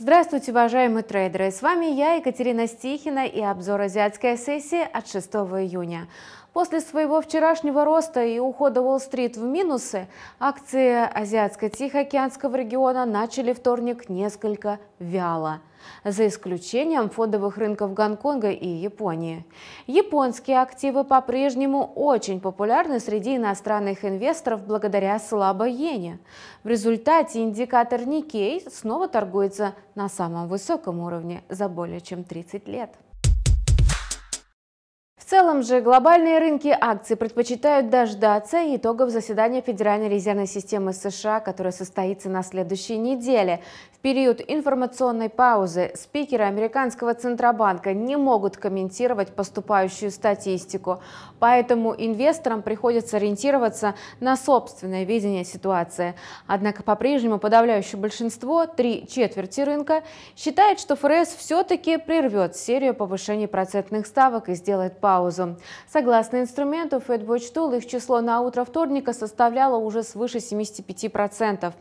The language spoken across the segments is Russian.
Здравствуйте, уважаемые трейдеры! С вами я, Екатерина Стихина и обзор азиатской сессии от 6 июня. После своего вчерашнего роста и ухода Уолл-стрит в минусы, акции Азиатско-Тихоокеанского региона начали вторник несколько вяло за исключением фондовых рынков Гонконга и Японии. Японские активы по-прежнему очень популярны среди иностранных инвесторов благодаря слабой иене. В результате индикатор Никей снова торгуется на самом высоком уровне за более чем 30 лет целом же глобальные рынки акций предпочитают дождаться итогов заседания Федеральной резервной системы США, которое состоится на следующей неделе. В период информационной паузы спикеры американского Центробанка не могут комментировать поступающую статистику, поэтому инвесторам приходится ориентироваться на собственное видение ситуации. Однако по-прежнему подавляющее большинство, три четверти рынка, считает, что ФРС все-таки прервет серию повышений процентных ставок и сделает паузу паузу. Согласно инструменту FedWatch Tool, их число на утро вторника составляло уже свыше 75%.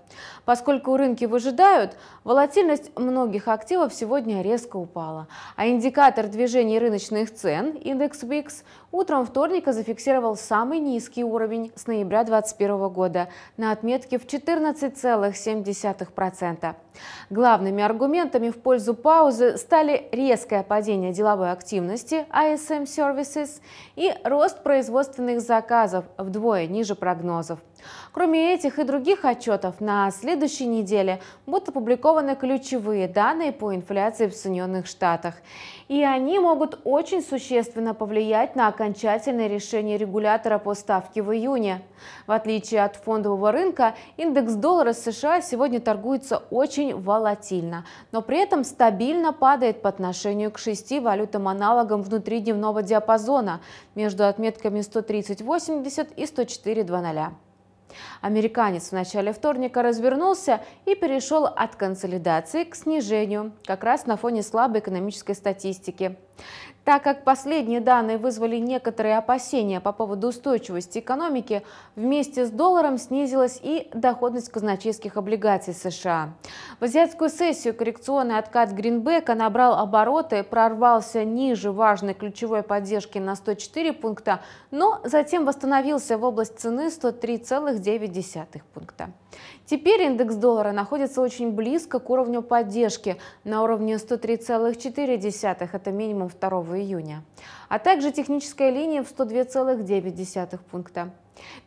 Поскольку рынки выжидают, волатильность многих активов сегодня резко упала. А индикатор движения рыночных цен, индекс VIX, утром вторника зафиксировал самый низкий уровень с ноября 2021 года на отметке в 14,7%. Главными аргументами в пользу паузы стали резкое падение деловой активности ISM а Service Services и рост производственных заказов вдвое ниже прогнозов. Кроме этих и других отчетов, на следующей неделе будут опубликованы ключевые данные по инфляции в Соединенных Штатах. И они могут очень существенно повлиять на окончательное решение регулятора по ставке в июне. В отличие от фондового рынка, индекс доллара США сегодня торгуется очень волатильно, но при этом стабильно падает по отношению к шести валютам-аналогам внутри дневного диапазона диапазона между отметками 130.80 и 104.00. Американец в начале вторника развернулся и перешел от консолидации к снижению, как раз на фоне слабой экономической статистики. Так как последние данные вызвали некоторые опасения по поводу устойчивости экономики, вместе с долларом снизилась и доходность казначейских облигаций США. В азиатскую сессию коррекционный откат Гринбека набрал обороты, прорвался ниже важной ключевой поддержки на 104 пункта, но затем восстановился в область цены 103,9 пункта. Теперь индекс доллара находится очень близко к уровню поддержки на уровне 103,4, это минимум 2 июня, а также техническая линия в 102,9 пункта.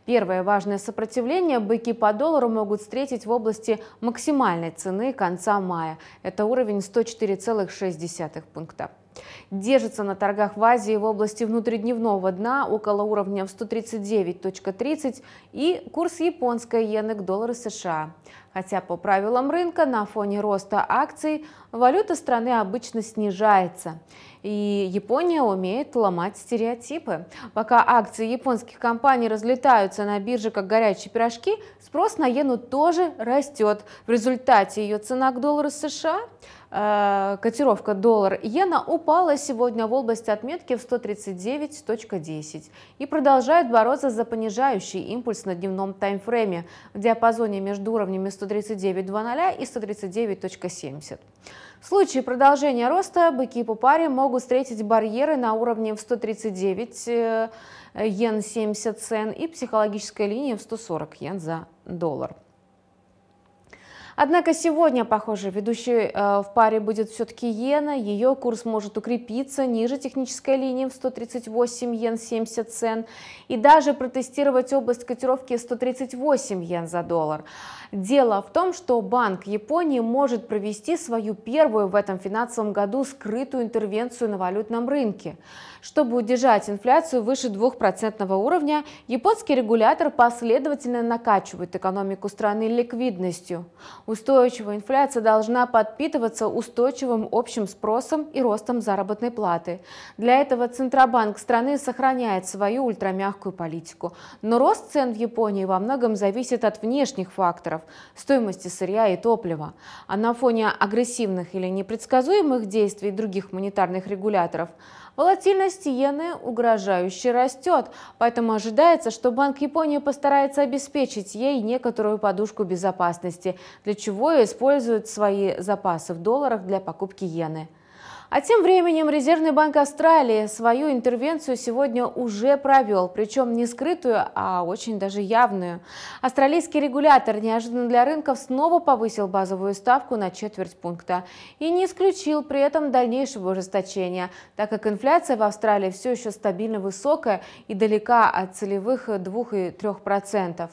Первое важное сопротивление быки по доллару могут встретить в области максимальной цены конца мая. Это уровень 104,6 пункта. Держится на торгах в Азии в области внутридневного дна около уровня в 139.30 и курс японской иены к доллару США. Хотя по правилам рынка на фоне роста акций валюта страны обычно снижается. И Япония умеет ломать стереотипы. Пока акции японских компаний разлетаются на бирже как горячие пирожки, спрос на иену тоже растет. В результате ее цена к доллару США Э, котировка доллар-иена упала сегодня в области отметки в 139.10 и продолжает бороться за понижающий импульс на дневном таймфрейме в диапазоне между уровнями 139.00 и 139.70. В случае продолжения роста быки по паре могут встретить барьеры на уровне в 139 йен 70 цен и психологическая линия в 140 йен за доллар. Однако сегодня, похоже, ведущей э, в паре будет все-таки иена. Ее курс может укрепиться ниже технической линии в 138 йен 70 цен и даже протестировать область котировки 138 йен за доллар. Дело в том, что Банк Японии может провести свою первую в этом финансовом году скрытую интервенцию на валютном рынке. Чтобы удержать инфляцию выше 2% уровня, японский регулятор последовательно накачивает экономику страны ликвидностью. Устойчивая инфляция должна подпитываться устойчивым общим спросом и ростом заработной платы. Для этого Центробанк страны сохраняет свою ультрамягкую политику. Но рост цен в Японии во многом зависит от внешних факторов – стоимости сырья и топлива. А на фоне агрессивных или непредсказуемых действий других монетарных регуляторов Волатильность иены угрожающе растет, поэтому ожидается, что Банк Японии постарается обеспечить ей некоторую подушку безопасности, для чего и использует свои запасы в долларах для покупки иены. А тем временем Резервный банк Австралии свою интервенцию сегодня уже провел, причем не скрытую, а очень даже явную. Австралийский регулятор неожиданно для рынков снова повысил базовую ставку на четверть пункта и не исключил при этом дальнейшего ужесточения, так как инфляция в Австралии все еще стабильно высокая и далека от целевых 2,3%.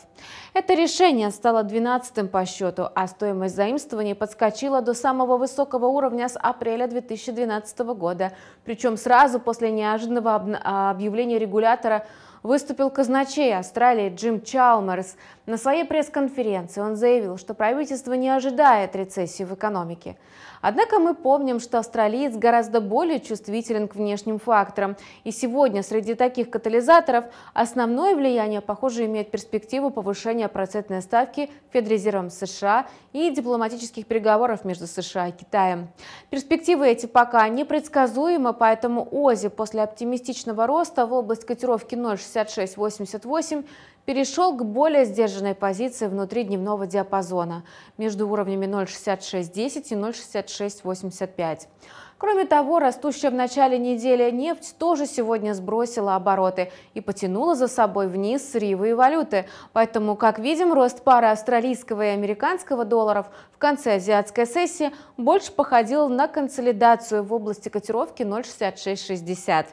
Это решение стало 12 по счету, а стоимость заимствований подскочила до самого высокого уровня с апреля 2012 2013 года, причем сразу после неожиданного а, объявления регулятора выступил казначей Австралии Джим Чалмерс. На своей пресс-конференции он заявил, что правительство не ожидает рецессии в экономике. Однако мы помним, что австралиец гораздо более чувствителен к внешним факторам. И сегодня среди таких катализаторов основное влияние, похоже, имеет перспективу повышения процентной ставки Федрезервом США и дипломатических переговоров между США и Китаем. Перспективы эти пока непредсказуемы, поэтому ОЗИ после оптимистичного роста в область котировки 0,6 66-88 перешел к более сдержанной позиции внутри дневного диапазона между уровнями 0,6610 и 0,6685. Кроме того, растущая в начале недели нефть тоже сегодня сбросила обороты и потянула за собой вниз сырьевые валюты. Поэтому, как видим, рост пары австралийского и американского долларов в конце азиатской сессии больше походил на консолидацию в области котировки 0,6660.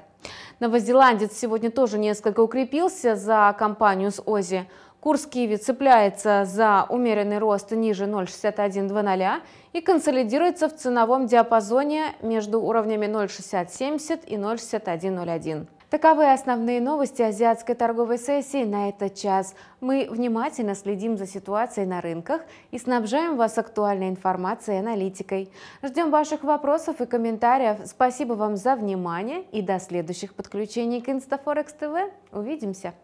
Новозеландец сегодня тоже несколько укрепился за компанию с Ози. Курс Киви цепляется за умеренный рост ниже 0,6120 и консолидируется в ценовом диапазоне между уровнями 0,6070 и 0,6101. Таковы основные новости азиатской торговой сессии на этот час. Мы внимательно следим за ситуацией на рынках и снабжаем вас актуальной информацией и аналитикой. Ждем ваших вопросов и комментариев. Спасибо вам за внимание и до следующих подключений к Инстафорекс ТВ. Увидимся!